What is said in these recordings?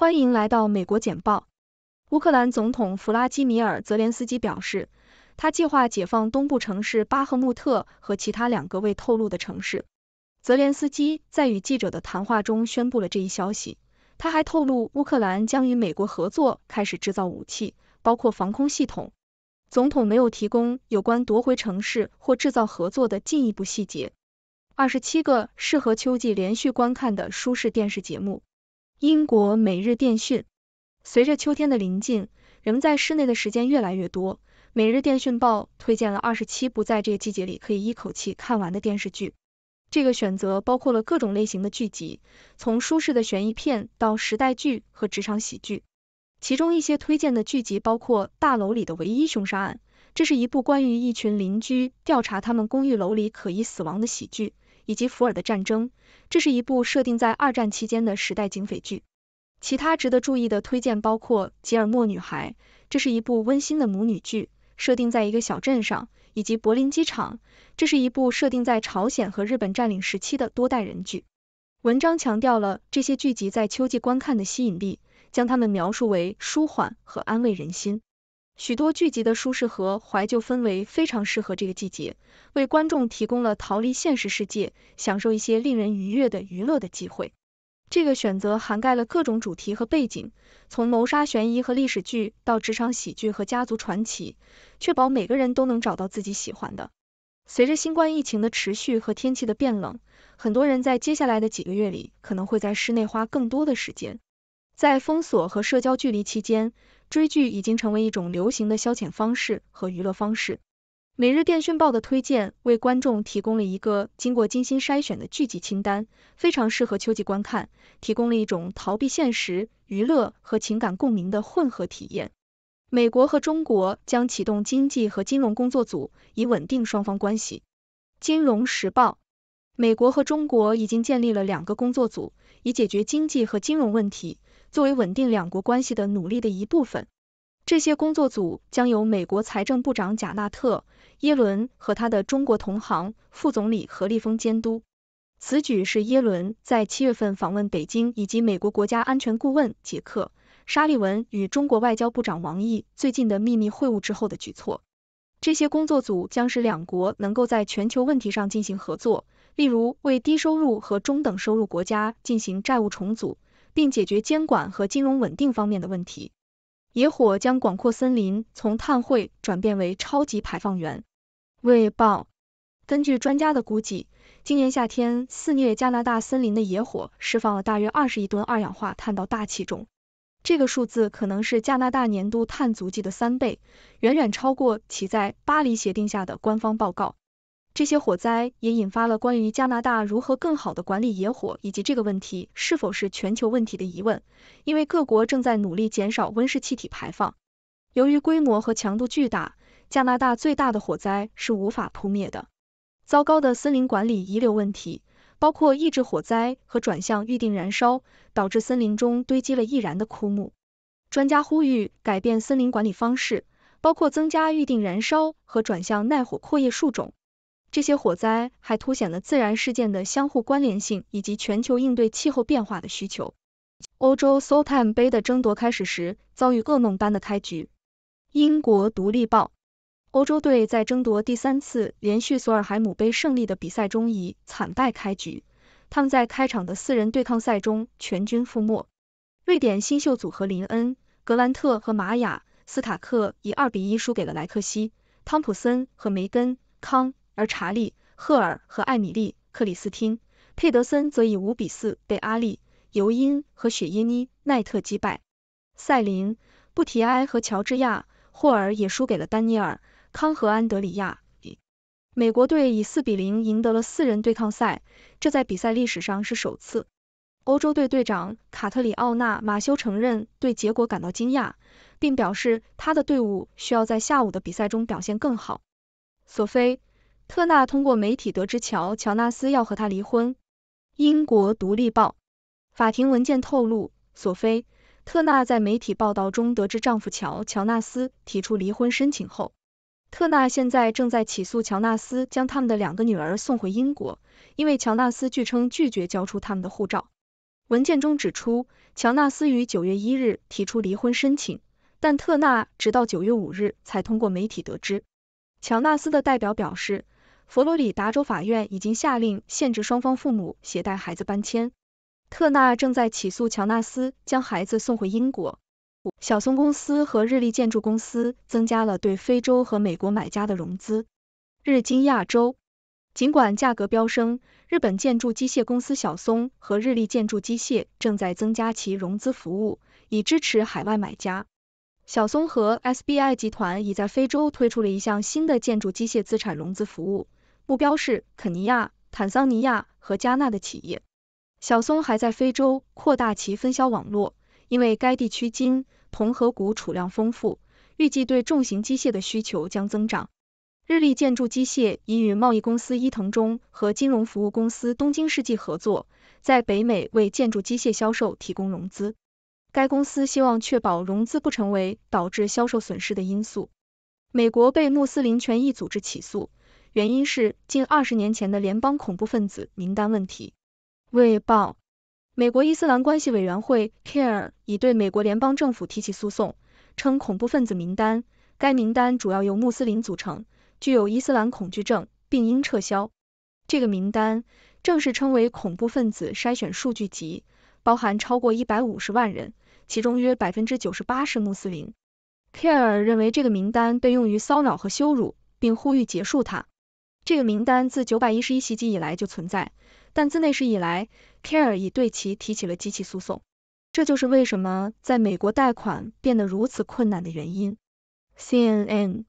欢迎来到美国简报。乌克兰总统弗拉基米尔·泽连斯基表示，他计划解放东部城市巴赫穆特和其他两个未透露的城市。泽连斯基在与记者的谈话中宣布了这一消息。他还透露，乌克兰将与美国合作开始制造武器，包括防空系统。总统没有提供有关夺回城市或制造合作的进一步细节。二十七个适合秋季连续观看的舒适电视节目。英国每日电讯。随着秋天的临近，人们在室内的时间越来越多。每日电讯报推荐了二十七部在这个季节里可以一口气看完的电视剧。这个选择包括了各种类型的剧集，从舒适的悬疑片到时代剧和职场喜剧。其中一些推荐的剧集包括《大楼里的唯一凶杀案》，这是一部关于一群邻居调查他们公寓楼里可疑死亡的喜剧。以及福尔的战争，这是一部设定在二战期间的时代警匪剧。其他值得注意的推荐包括《吉尔莫女孩》，这是一部温馨的母女剧，设定在一个小镇上；以及《柏林机场》，这是一部设定在朝鲜和日本占领时期的多代人剧。文章强调了这些剧集在秋季观看的吸引力，将它们描述为舒缓和安慰人心。许多剧集的舒适和怀旧氛围非常适合这个季节，为观众提供了逃离现实世界、享受一些令人愉悦的娱乐的机会。这个选择涵盖了各种主题和背景，从谋杀悬疑和历史剧到职场喜剧和家族传奇，确保每个人都能找到自己喜欢的。随着新冠疫情的持续和天气的变冷，很多人在接下来的几个月里可能会在室内花更多的时间。在封锁和社交距离期间。追剧已经成为一种流行的消遣方式和娱乐方式。每日电讯报的推荐为观众提供了一个经过精心筛选的剧集清单，非常适合秋季观看，提供了一种逃避现实、娱乐和情感共鸣的混合体验。美国和中国将启动经济和金融工作组，以稳定双方关系。金融时报：美国和中国已经建立了两个工作组，以解决经济和金融问题。作为稳定两国关系的努力的一部分，这些工作组将由美国财政部长贾纳特·耶伦和他的中国同行、副总理何立峰监督。此举是耶伦在七月份访问北京以及美国国家安全顾问杰克·沙利文与中国外交部长王毅最近的秘密会晤之后的举措。这些工作组将使两国能够在全球问题上进行合作，例如为低收入和中等收入国家进行债务重组。并解决监管和金融稳定方面的问题。野火将广阔森林从碳汇转变为超级排放源。未报。根据专家的估计，今年夏天肆虐加拿大森林的野火释放了大约二十亿吨二氧化碳到大气中，这个数字可能是加拿大年度碳足迹的三倍，远远超过其在巴黎协定下的官方报告。这些火灾也引发了关于加拿大如何更好的管理野火，以及这个问题是否是全球问题的疑问。因为各国正在努力减少温室气体排放。由于规模和强度巨大，加拿大最大的火灾是无法扑灭的。糟糕的森林管理遗留问题，包括抑制火灾和转向预定燃烧，导致森林中堆积了易燃的枯木。专家呼吁改变森林管理方式，包括增加预定燃烧和转向耐火阔叶树种。这些火灾还凸显了自然事件的相互关联性以及全球应对气候变化的需求。欧洲 s o Time 杯的争夺开始时遭遇噩梦般的开局。英国《独立报》：欧洲队在争夺第三次连续索尔海姆杯胜利的比赛中以惨败开局。他们在开场的四人对抗赛中全军覆没。瑞典新秀组合林恩·格兰特和玛雅·斯塔克以二比一输给了莱克西·汤普森和梅根·康。而查理·赫尔和艾米丽·克里斯汀·佩德森则以五比四被阿丽·尤因和雪耶妮·奈特击败。赛琳·布提埃和乔治亚·霍尔也输给了丹尼尔·康和安德里亚。美国队以四比零赢得了四人对抗赛，这在比赛历史上是首次。欧洲队队长卡特里奥纳马修承认对结果感到惊讶，并表示他的队伍需要在下午的比赛中表现更好。索菲。特纳通过媒体得知乔乔纳斯要和他离婚。《英国独立报》法庭文件透露，索菲特纳在媒体报道中得知丈夫乔乔纳斯提出离婚申请后，特纳现在正在起诉乔纳斯将他们的两个女儿送回英国，因为乔纳斯据称拒绝交出他们的护照。文件中指出，乔纳斯于九月一日提出离婚申请，但特纳直到九月五日才通过媒体得知。乔纳斯的代表表示。佛罗里达州法院已经下令限制双方父母携带孩子搬迁。特纳正在起诉乔纳斯将孩子送回英国。小松公司和日立建筑公司增加了对非洲和美国买家的融资。日经亚洲，尽管价格飙升，日本建筑机械公司小松和日立建筑机械正在增加其融资服务以支持海外买家。小松和 SBI 集团已在非洲推出了一项新的建筑机械资产融资服务。目标是肯尼亚、坦桑尼亚和加纳的企业。小松还在非洲扩大其分销网络，因为该地区金、铜和钴储量丰富，预计对重型机械的需求将增长。日立建筑机械已与贸易公司伊藤忠和金融服务公司东京世纪合作，在北美为建筑机械销售提供融资。该公司希望确保融资不成为导致销售损失的因素。美国被穆斯林权益组织起诉。原因是近二十年前的联邦恐怖分子名单问题。未报，美国伊斯兰关系委员会 Care 已对美国联邦政府提起诉讼，称恐怖分子名单，该名单主要由穆斯林组成，具有伊斯兰恐惧症，并应撤销。这个名单正式称为恐怖分子筛选数据集，包含超过一百五十万人，其中约百分之九十八是穆斯林。Care 认为这个名单被用于骚扰和羞辱，并呼吁结束它。这个名单自九百一十一袭击以来就存在，但自那时以来，Care 已对其提起了集体诉讼。这就是为什么在美国贷款变得如此困难的原因。CNN，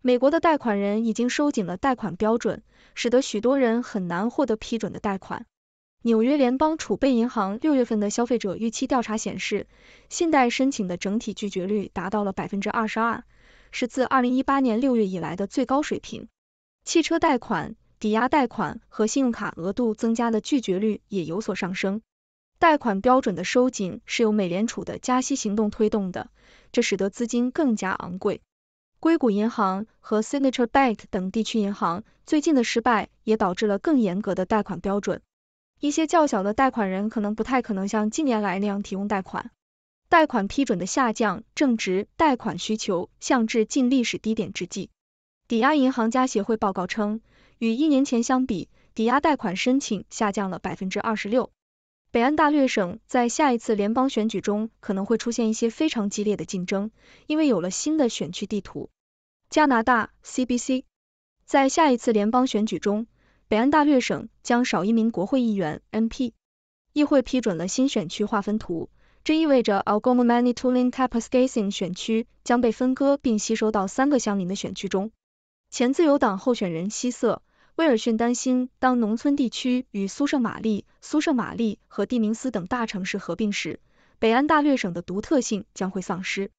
美国的贷款人已经收紧了贷款标准，使得许多人很难获得批准的贷款。纽约联邦储备银行六月份的消费者预期调查显示，信贷申请的整体拒绝率达到了百分之二十二，是自二零一八年六月以来的最高水平。汽车贷款、抵押贷款和信用卡额度增加的拒绝率也有所上升。贷款标准的收紧是由美联储的加息行动推动的，这使得资金更加昂贵。硅谷银行和 Signature Bank 等地区银行最近的失败也导致了更严格的贷款标准。一些较小的贷款人可能不太可能像近年来那样提供贷款。贷款批准的下降正值贷款需求降至近历史低点之际。抵押银行家协会报告称，与一年前相比，抵押贷款申请下降了百分之二十六。北安大略省在下一次联邦选举中可能会出现一些非常激烈的竞争，因为有了新的选区地图。加拿大 CBC 在下一次联邦选举中，北安大略省将少一名国会议员 （MP）。议会批准了新选区划分图，这意味着 Algoma Manitoulin Capesgacing 选区将被分割并吸收到三个相邻的选区中。前自由党候选人希瑟·威尔逊担心，当农村地区与苏圣玛丽、苏圣玛丽和蒂明斯等大城市合并时，北安大略省的独特性将会丧失。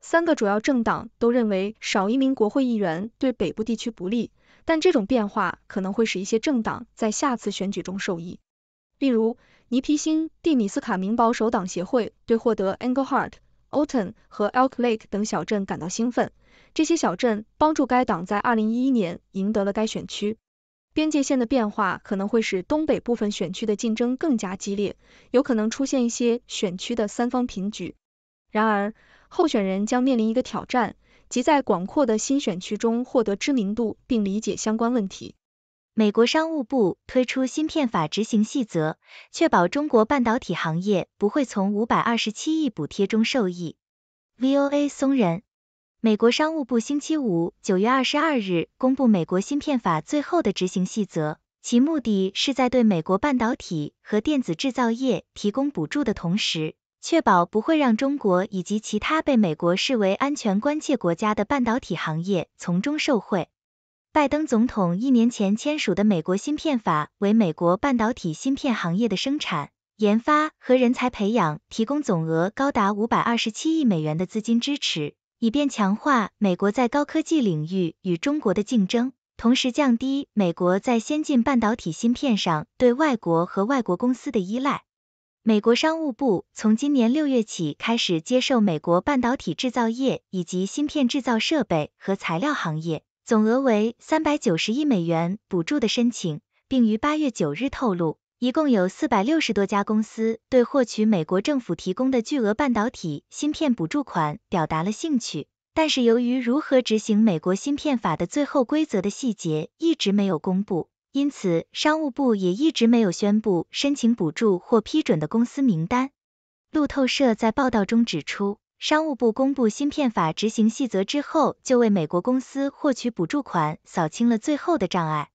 三个主要政党都认为少一名国会议员对北部地区不利，但这种变化可能会使一些政党在下次选举中受益。例如，尼皮辛蒂米斯卡明保守党协会对获得 Englehart、o t t a n 和 Elk Lake 等小镇感到兴奋。这些小镇帮助该党在二零一一年赢得了该选区。边界线的变化可能会使东北部分选区的竞争更加激烈，有可能出现一些选区的三方平局。然而，候选人将面临一个挑战，即在广阔的新选区中获得知名度并理解相关问题。美国商务部推出芯片法执行细则，确保中国半导体行业不会从五百二十七亿补贴中受益。VOA 松人。美国商务部星期五九月二十二日公布美国芯片法最后的执行细则，其目的是在对美国半导体和电子制造业提供补助的同时，确保不会让中国以及其他被美国视为安全关切国家的半导体行业从中受惠。拜登总统一年前签署的美国芯片法，为美国半导体芯片行业的生产、研发和人才培养提供总额高达五百二十七亿美元的资金支持。以便强化美国在高科技领域与中国的竞争，同时降低美国在先进半导体芯片上对外国和外国公司的依赖。美国商务部从今年六月起开始接受美国半导体制造业以及芯片制造设备和材料行业总额为三百九十亿美元补助的申请，并于八月九日透露。一共有四百六十多家公司对获取美国政府提供的巨额半导体芯片补助款表达了兴趣，但是由于如何执行美国芯片法的最后规则的细节一直没有公布，因此商务部也一直没有宣布申请补助或批准的公司名单。路透社在报道中指出，商务部公布芯片法执行细则之后，就为美国公司获取补助款扫清了最后的障碍。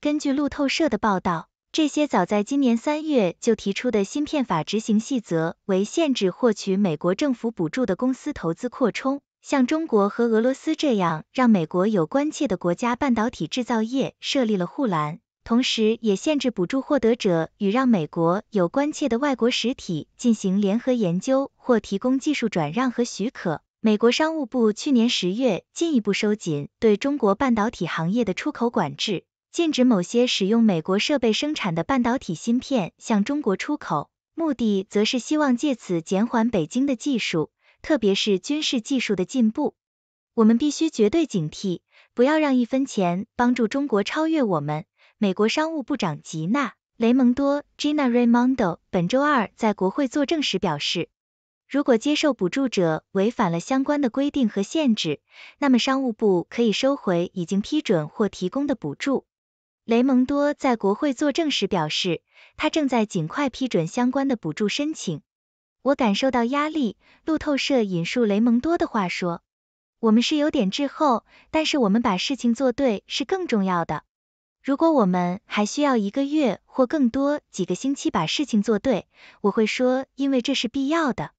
根据路透社的报道。这些早在今年三月就提出的芯片法执行细则，为限制获取美国政府补助的公司投资扩充，像中国和俄罗斯这样让美国有关切的国家半导体制造业设立了护栏，同时也限制补助获得者与让美国有关切的外国实体进行联合研究或提供技术转让和许可。美国商务部去年十月进一步收紧对中国半导体行业的出口管制。禁止某些使用美国设备生产的半导体芯片向中国出口，目的则是希望借此减缓北京的技术，特别是军事技术的进步。我们必须绝对警惕，不要让一分钱帮助中国超越我们。美国商务部长吉娜·雷蒙多 （Gina Raimondo） 本周二在国会作证时表示，如果接受补助者违反了相关的规定和限制，那么商务部可以收回已经批准或提供的补助。雷蒙多在国会作证时表示，他正在尽快批准相关的补助申请。我感受到压力，路透社引述雷蒙多的话说：“我们是有点滞后，但是我们把事情做对是更重要的。如果我们还需要一个月或更多几个星期把事情做对，我会说，因为这是必要的。”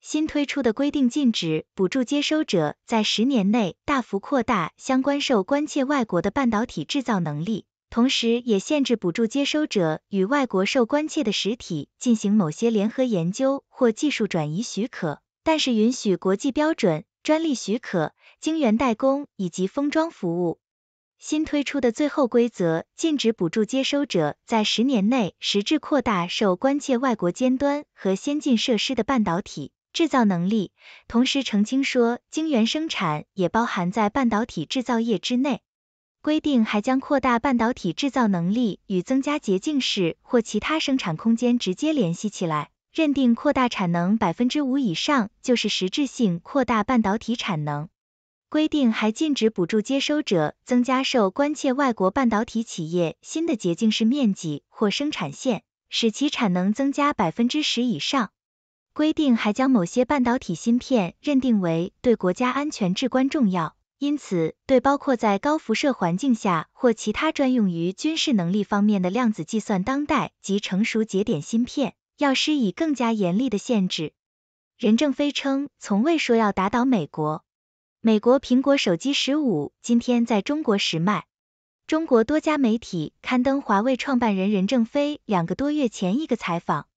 新推出的规定禁止补助接收者在十年内大幅扩大相关受关切外国的半导体制造能力。同时，也限制补助接收者与外国受关切的实体进行某些联合研究或技术转移许可，但是允许国际标准、专利许可、晶圆代工以及封装服务。新推出的最后规则禁止补助接收者在十年内实质扩大受关切外国尖端和先进设施的半导体制造能力，同时澄清说晶圆生产也包含在半导体制造业之内。规定还将扩大半导体制造能力与增加洁净室或其他生产空间直接联系起来，认定扩大产能百分之五以上就是实质性扩大半导体产能。规定还禁止补助接收者增加受关切外国半导体企业新的洁净室面积或生产线，使其产能增加百分之十以上。规定还将某些半导体芯片认定为对国家安全至关重要。因此，对包括在高辐射环境下或其他专用于军事能力方面的量子计算当代及成熟节点芯片，要施以更加严厉的限制。任正非称，从未说要打倒美国。美国苹果手机十五今天在中国实卖。中国多家媒体刊登华为创办人任正非两个多月前一个采访。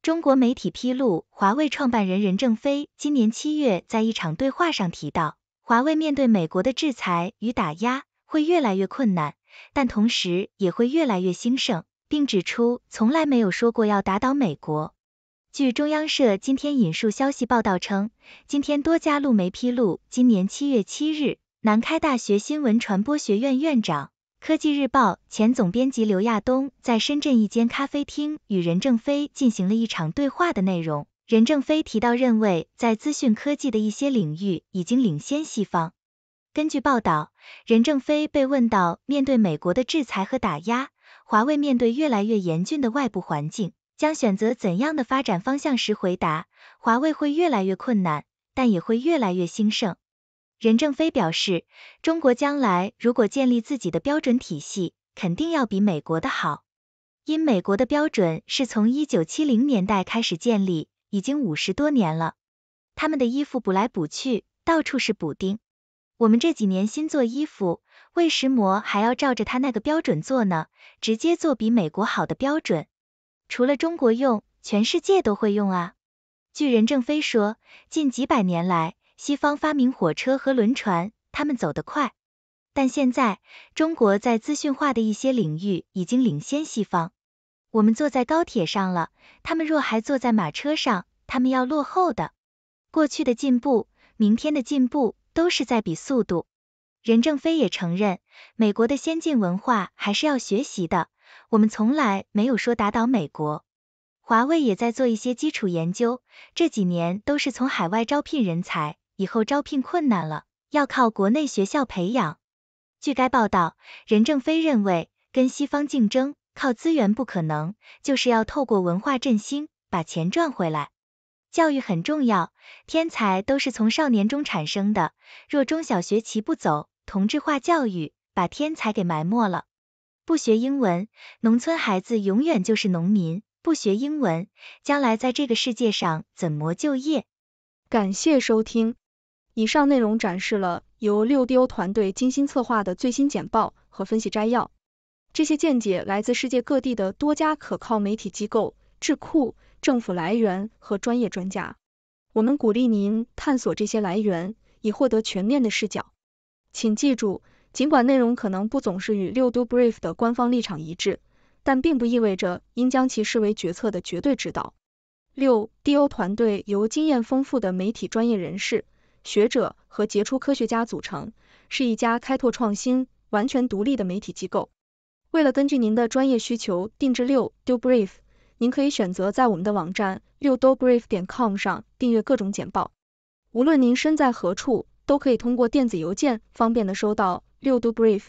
中国媒体披露，华为创办人任正非今年七月在一场对话上提到。华为面对美国的制裁与打压会越来越困难，但同时也会越来越兴盛，并指出从来没有说过要打倒美国。据中央社今天引述消息报道称，今天多家路媒披露，今年七月七日，南开大学新闻传播学院院长、科技日报前总编辑刘亚东在深圳一间咖啡厅与任正非进行了一场对话的内容。任正非提到，认为在资讯科技的一些领域已经领先西方。根据报道，任正非被问到面对美国的制裁和打压，华为面对越来越严峻的外部环境，将选择怎样的发展方向时，回答：华为会越来越困难，但也会越来越兴盛。任正非表示，中国将来如果建立自己的标准体系，肯定要比美国的好，因美国的标准是从一九七零年代开始建立。已经五十多年了，他们的衣服补来补去，到处是补丁。我们这几年新做衣服，为石磨还要照着他那个标准做呢，直接做比美国好的标准。除了中国用，全世界都会用啊。据任正非说，近几百年来，西方发明火车和轮船，他们走得快。但现在，中国在资讯化的一些领域已经领先西方。我们坐在高铁上了，他们若还坐在马车上，他们要落后的。过去的进步，明天的进步，都是在比速度。任正非也承认，美国的先进文化还是要学习的。我们从来没有说打倒美国，华为也在做一些基础研究，这几年都是从海外招聘人才，以后招聘困难了，要靠国内学校培养。据该报道，任正非认为，跟西方竞争。靠资源不可能，就是要透过文化振兴把钱赚回来。教育很重要，天才都是从少年中产生的。若中小学齐步走，同质化教育把天才给埋没了。不学英文，农村孩子永远就是农民。不学英文，将来在这个世界上怎么就业？感谢收听。以上内容展示了由六 D O 团队精心策划的最新简报和分析摘要。这些见解来自世界各地的多家可靠媒体机构、智库、政府来源和专业专家。我们鼓励您探索这些来源，以获得全面的视角。请记住，尽管内容可能不总是与六度 brief 的官方立场一致，但并不意味着应将其视为决策的绝对指导。六 d o 团队由经验丰富的媒体专业人士、学者和杰出科学家组成，是一家开拓创新、完全独立的媒体机构。为了根据您的专业需求定制六 do brief，您可以选择在我们的网站六 do brief. 点 com 上订阅各种简报。无论您身在何处，都可以通过电子邮件方便的收到六 do brief。